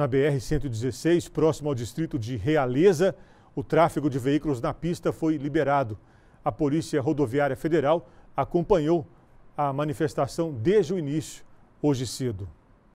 Na BR-116, próximo ao distrito de Realeza, o tráfego de veículos na pista foi liberado. A Polícia Rodoviária Federal acompanhou a manifestação desde o início, hoje cedo.